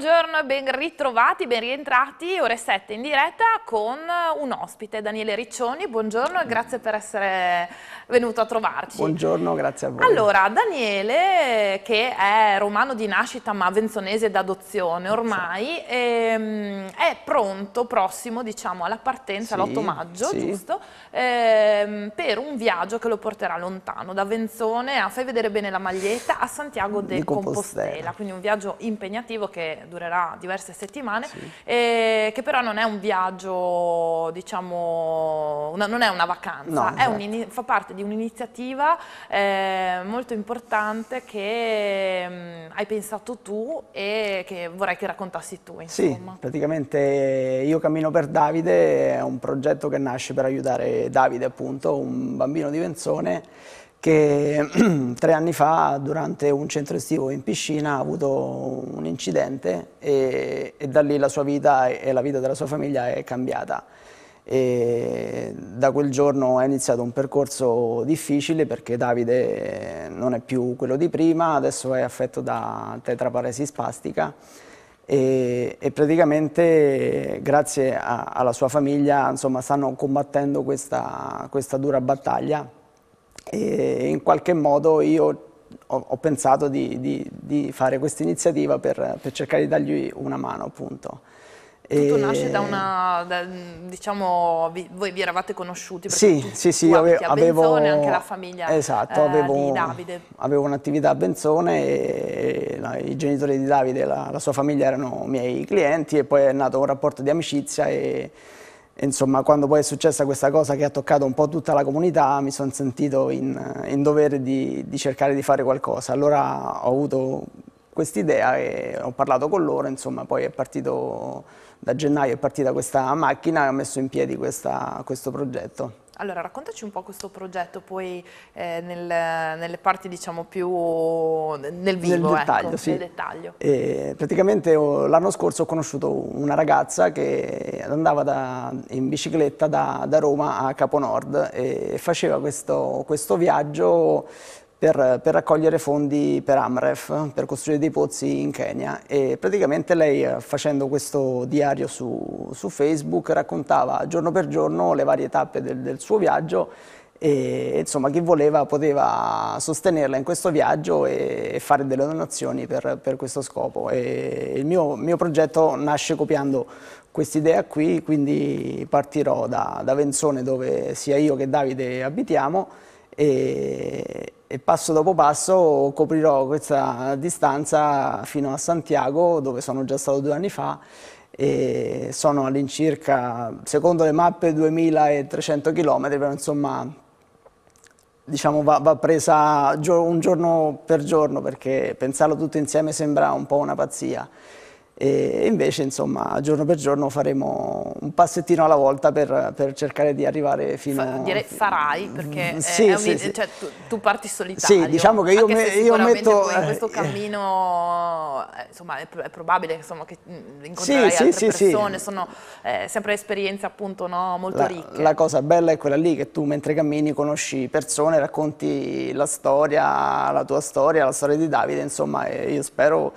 buongiorno e ben ritrovati, ben rientrati, ore 7 in diretta con un ospite, Daniele Riccioni, buongiorno e grazie per essere venuto a trovarci. Buongiorno, grazie a voi. Allora, Daniele che è romano di nascita ma venzonese d'adozione ormai, ehm, è pronto, prossimo diciamo alla partenza sì, l'8 maggio, sì. giusto, ehm, per un viaggio che lo porterà lontano, da Venzone a, fai vedere bene la maglietta, a Santiago de Compostela. Compostela, quindi un viaggio impegnativo che durerà diverse settimane, sì. eh, che però non è un viaggio, diciamo, no, non è una vacanza, no, è un esatto. fa parte di un'iniziativa eh, molto importante che mh, mm, hai pensato tu e che vorrei che raccontassi tu. Insomma. Sì, praticamente Io Cammino per Davide è un progetto che nasce per aiutare Davide, appunto, un bambino di Venzone che tre anni fa durante un centro estivo in piscina ha avuto un incidente e, e da lì la sua vita e la vita della sua famiglia è cambiata. E da quel giorno è iniziato un percorso difficile perché Davide non è più quello di prima, adesso è affetto da tetraparesi spastica e, e praticamente grazie a, alla sua famiglia insomma, stanno combattendo questa, questa dura battaglia e in qualche modo io ho, ho pensato di, di, di fare questa iniziativa per, per, cercare di dargli una mano appunto. Tutto e... nasce da una, da, diciamo, vi, voi vi eravate conosciuti? Sì, tu, sì, sì, tu avevo, a Benzone, anche la famiglia esatto, eh, avevo, di Davide. Avevo un'attività a Benzone e la, i genitori di Davide, la, la sua famiglia erano miei clienti e poi è nato un rapporto di amicizia e insomma, quando poi è successa questa cosa che ha toccato un po' tutta la comunità, mi sono sentito in, in dovere di, di, cercare di fare qualcosa. Allora ho avuto quest'idea e ho parlato con loro, insomma, poi è partito da gennaio è partita questa macchina e ho messo in piedi questa, questo progetto. Allora, raccontaci un po' questo progetto, poi eh, nel, nelle parti diciamo più nel vivo, nel ecco, dettaglio. Ecco, sì. nel dettaglio. E praticamente oh, l'anno scorso ho conosciuto una ragazza che andava da, in bicicletta da, da, Roma a Capo Nord e faceva questo, questo viaggio per, per, raccogliere fondi per AMREF, per costruire dei pozzi in Kenya e praticamente lei eh, facendo questo diario su, su Facebook raccontava giorno per giorno le varie tappe del, del suo viaggio e insomma chi voleva poteva sostenerla in questo viaggio e fare delle donazioni per, per questo scopo. E il mio, mio progetto nasce copiando quest'idea qui, quindi partirò da, da Venzone dove sia io che Davide abitiamo e, e passo dopo passo coprirò questa distanza fino a Santiago dove sono già stato due anni fa e sono all'incirca, secondo le mappe, 2300 km, però insomma diciamo, va, va, presa un giorno per giorno perché pensarlo tutto insieme sembra un po' una pazzia e invece insomma giorno per giorno faremo un passettino alla volta per, per cercare di arrivare fino a... direi farai perché sì, è, è sì, sì. Cioè, tu, tu, parti solitario sì diciamo che io, me, io metto in questo cammino eh, insomma è, è probabile insomma, che mm, incontrerai sì, altre persone sono eh, sempre esperienze appunto no, molto la, ricche la cosa bella è quella lì che tu mentre cammini conosci persone racconti la storia la tua storia la storia di Davide insomma io spero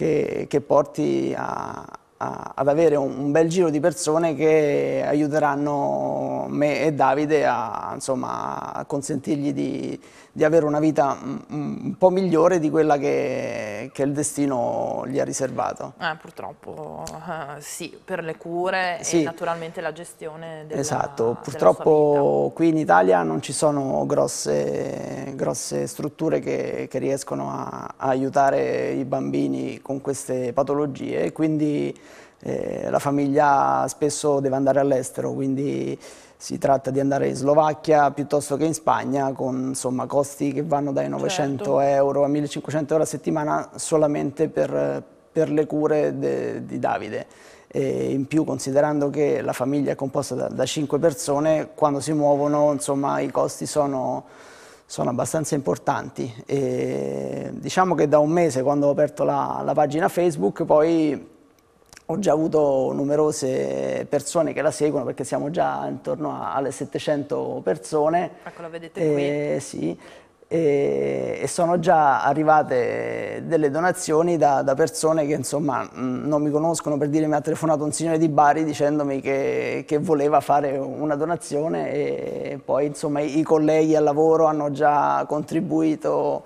che, che porti a, a, ad avere un, un, bel giro di persone che aiuteranno me e Davide a, insomma, a consentirgli di, di, avere una vita un, mm, mm, un po' migliore di quella che che, il destino gli ha riservato. Eh, purtroppo eh, sì, per le cure sì. e naturalmente la gestione della Esatto, purtroppo qui in Italia non ci sono grosse, grosse strutture che, che riescono a, a aiutare i bambini con queste patologie, quindi eh, la famiglia spesso deve andare all'estero, quindi si tratta di andare in Slovacchia piuttosto che in Spagna con insomma, costi che vanno dai 900 certo. euro a 1500 euro a settimana solamente per, per le cure de, di Davide. E in più considerando che la famiglia è composta da, da 5 persone, quando si muovono insomma, i costi sono, sono abbastanza importanti. E diciamo che da un mese quando ho aperto la, la pagina Facebook poi ho già avuto numerose persone che la seguono perché siamo già intorno a, alle 700 persone. Ecco, lo vedete eh, qui. Sì, e, eh, e, sono già arrivate delle donazioni da, da, persone che insomma mm, non mi conoscono, per dire mi ha telefonato un signore di Bari dicendomi che, che voleva fare una donazione e poi insomma i colleghi al lavoro hanno già contribuito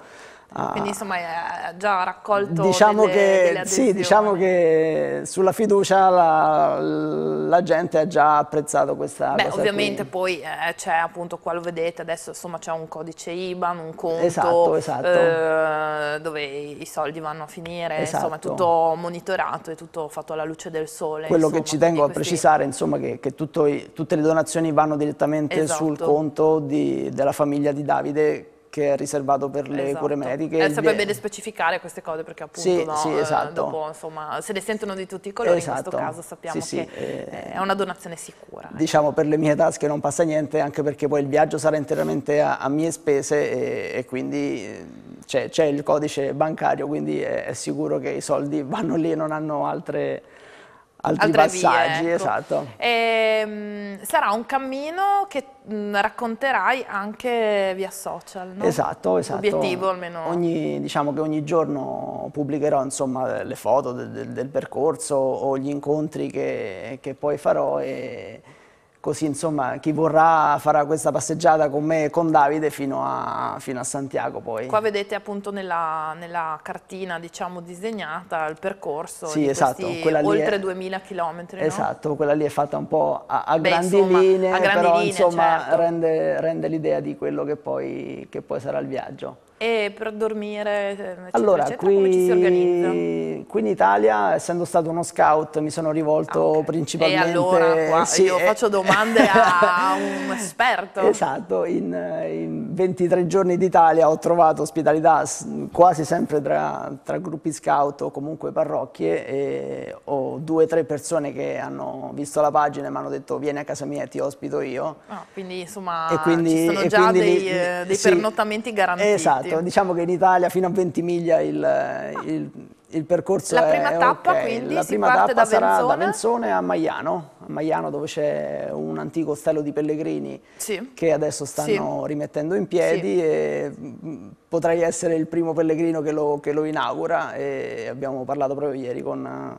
Ah. Quindi insomma eh, ha già raccolto diciamo delle, che, delle Sì, diciamo che sulla fiducia la, la gente ha già apprezzato questa Beh, cosa ovviamente qui. poi eh, c'è appunto qua lo vedete, adesso insomma c'è un codice IBAN, un conto esatto, esatto. Eh, dove i soldi vanno a finire, esatto. insomma è esatto. tutto monitorato e tutto fatto alla luce del sole. Quello insomma, che ci tengo a questi... precisare insomma che, che tutto, tutte le donazioni vanno direttamente sul esatto. conto di, della famiglia di Davide che è riservato per le esatto. cure mediche. Eh, sarebbe bene specificare queste cose perché appunto sì, no, sì, eh, esatto. dopo insomma se le sentono di tutti i colori esatto. in questo esatto. caso sappiamo sì, che eh, è una donazione sicura. Ecco. Diciamo per le mie tasche non passa niente anche perché poi il viaggio sarà interamente a, a mie spese e, e quindi eh, c'è il codice bancario quindi è, è sicuro che i soldi vanno lì e non hanno altre altri Altre passaggi, vie, ecco. esatto. E, ehm, sarà un cammino che mh, mm, racconterai anche via social, no? Esatto, esatto. Obiettivo almeno. Ogni, diciamo che ogni giorno pubblicherò insomma, le foto del, del, del percorso o gli incontri che, che poi farò e così insomma chi vorrà farà questa passeggiata con me e con Davide fino a, fino a Santiago poi. Qua vedete appunto nella, nella, cartina diciamo disegnata il percorso sì, di esatto, oltre è... 2000 km. Esatto, no? quella lì è fatta un po' a, a Beh, grandi insomma, linee, a grandi però linee, insomma certo. rende, rende l'idea di quello che poi, che poi sarà il viaggio. E per dormire, eccetera, allora, eccetera, qui, come ci si organizza? Qui in Italia, essendo stato uno scout, mi sono rivolto ah, okay. principalmente... E allora, qua, sì, io eh... faccio domande a un esperto. Esatto, in, in 23 giorni d'Italia ho trovato ospitalità quasi sempre tra, tra gruppi scout o comunque parrocchie e ho due o tre persone che hanno visto la pagina e mi hanno detto vieni a casa mia e ti ospito io. Ah, quindi insomma e quindi, ci sono già quindi, dei, dei sì, pernottamenti garantiti. Esatto, Esatto, diciamo che in Italia fino a 20 miglia il, ah. il, il percorso la è prima tappa okay. quindi la prima tappa da sarà Venzone. da Venzone a Maiano, a Maiano dove c'è un antico ostello di pellegrini sì. che adesso stanno sì. rimettendo in piedi sì. e potrei essere il primo pellegrino che lo, che lo inaugura e abbiamo parlato proprio ieri con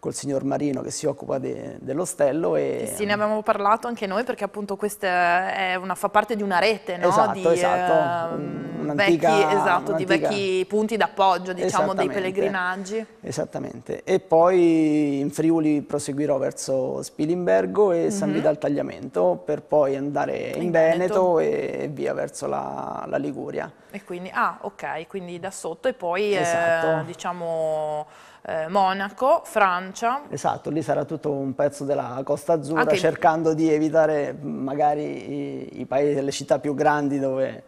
col signor Marino che si occupa de, dell'ostello. E... Sì, ne mm, avevamo parlato anche noi perché appunto questa una, fa parte di una rete, no? Esatto, di, esatto. Un, ehm, vecchi, esatto di, vecchi, punti d'appoggio, diciamo, dei pellegrinaggi. Esattamente. E poi in Friuli proseguirò verso Spilimbergo e mm -hmm. San mhm. Vito al Tagliamento per poi andare in, in Veneto. Veneto, e via verso la, la, Liguria. E quindi, ah ok, quindi da sotto e poi eh, esatto. eh, diciamo eh, Monaco, Francia. Esatto, lì sarà tutto un pezzo della Costa Azzurra Anche... cercando di evitare magari i, i paesi, le città più grandi dove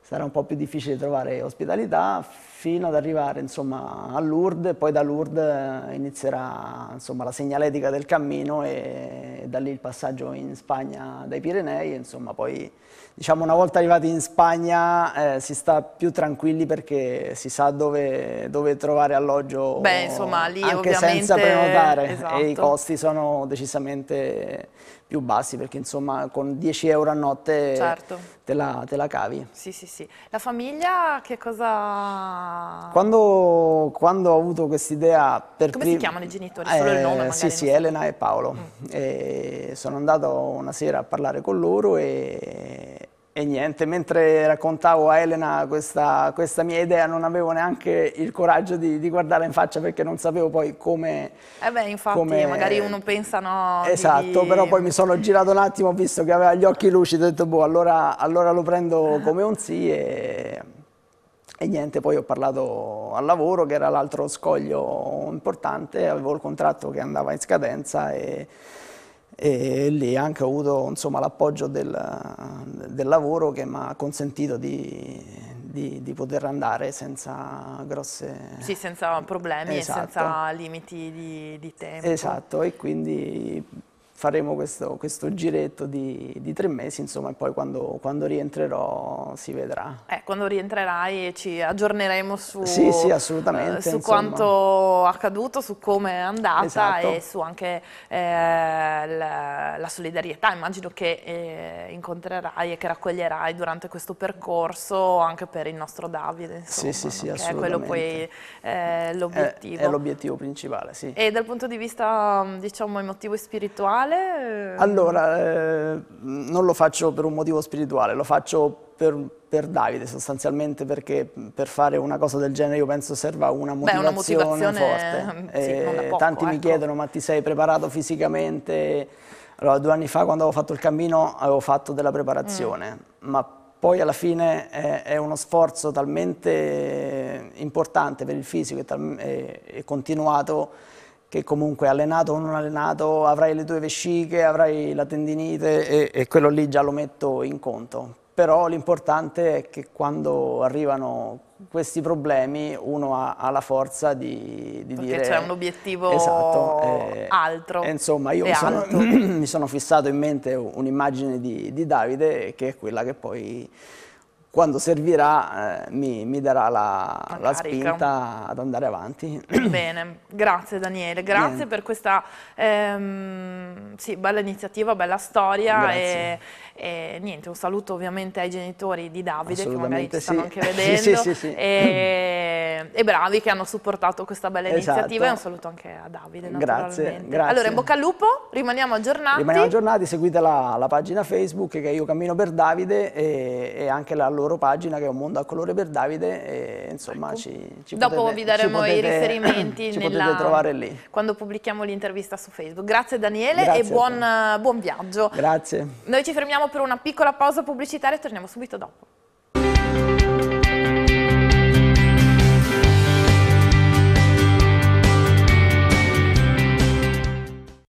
sarà un po' più difficile trovare ospitalità fino ad arrivare insomma, a Lourdes, poi da Lourdes eh, inizierà insomma, la segnaletica del cammino e, da lì il passaggio in Spagna dai Pirenei, insomma poi diciamo, una volta arrivati in Spagna eh, si sta più tranquilli perché si sa dove, dove trovare alloggio Beh, insomma, lì anche senza prenotare esatto. e i esatto. costi sono decisamente più bassi perché insomma con 10 euro a notte certo. te, la, te la cavi. Sì, sì, sì. La famiglia che cosa quando, quando ho avuto quest'idea per Come si chiamano i genitori? Solo eh, il nome eh, Sì, sì, Elena e Paolo. Mm. E sono andato una sera a parlare con loro e, e niente, mentre raccontavo a Elena questa, questa, mia idea non avevo neanche il coraggio di, di guardarla in faccia perché non sapevo poi come... Eh beh, infatti, come... magari uno pensa no... Esatto, di... però poi mi sono girato un attimo, ho visto che aveva gli occhi lucidi, ho detto boh, allora, allora lo prendo ah. come un sì e e niente, poi ho parlato al lavoro, che era l'altro scoglio importante, avevo il contratto che andava in scadenza e, e lì anche ho avuto l'appoggio del, del, lavoro che mi ha consentito di, di, di, poter andare senza grosse... Sì, senza problemi esatto. e senza esatto. limiti di, di tempo. Esatto, e quindi faremo questo, questo giretto di, di, tre mesi, insomma, e poi quando, quando, rientrerò si vedrà. Eh, quando rientrerai ci aggiorneremo su, sì, sì, eh, su quanto accaduto, su come è andata esatto. e su anche eh, la, la, solidarietà, immagino che eh, incontrerai e che raccoglierai durante questo percorso anche per il nostro Davide, insomma, sì, sì, sì, che è quello poi eh, l'obiettivo. È, è l'obiettivo principale, sì. E dal punto di vista, diciamo, emotivo e spirituale, spirituale? Allora, eh, non lo faccio per un motivo spirituale, lo faccio per, per, Davide sostanzialmente perché per fare una cosa del genere io penso serva una motivazione, Beh, una motivazione forte. Mm, sì, eh, poco, tanti ecco. mi chiedono ma ti sei preparato fisicamente? Allora, due anni fa quando avevo fatto il cammino avevo fatto della preparazione, mm. ma poi alla fine è, è, uno sforzo talmente importante per il fisico e, tal e continuato che comunque allenato o non allenato avrai le tue vesciche, avrai la tendinite e, e quello lì già lo metto in conto. Però l'importante è che quando arrivano questi problemi uno ha, ha la forza di, di dire... Perché c'è un obiettivo esatto, eh, altro. E insomma, io mi sono, mi sono, fissato in mente un'immagine di, di Davide che è quella che poi quando servirà eh, mi, mi, darà la, la, spinta ad andare avanti. Bene, grazie Daniele, grazie Bene. per questa ehm, sì, bella iniziativa, bella storia e, e, niente, un saluto ovviamente ai genitori di Davide che magari ci stanno sì. anche vedendo sì, sì, e, e, bravi che hanno supportato questa bella esatto. iniziativa e un saluto anche a Davide grazie, grazie. Allora in bocca al lupo, rimaniamo aggiornati. Rimaniamo aggiornati, seguite la, la pagina Facebook che è Io Cammino per Davide e, e anche la loro loro pagina che è Un mondo a colore per Davide e insomma ecco. ci, ci Dopo potete, vi daremo potete, i riferimenti ci nella, potete trovare lì. quando pubblichiamo l'intervista su Facebook. Grazie Daniele Grazie e buon, buon viaggio. Grazie. Noi ci fermiamo per una piccola pausa pubblicitaria e torniamo subito dopo.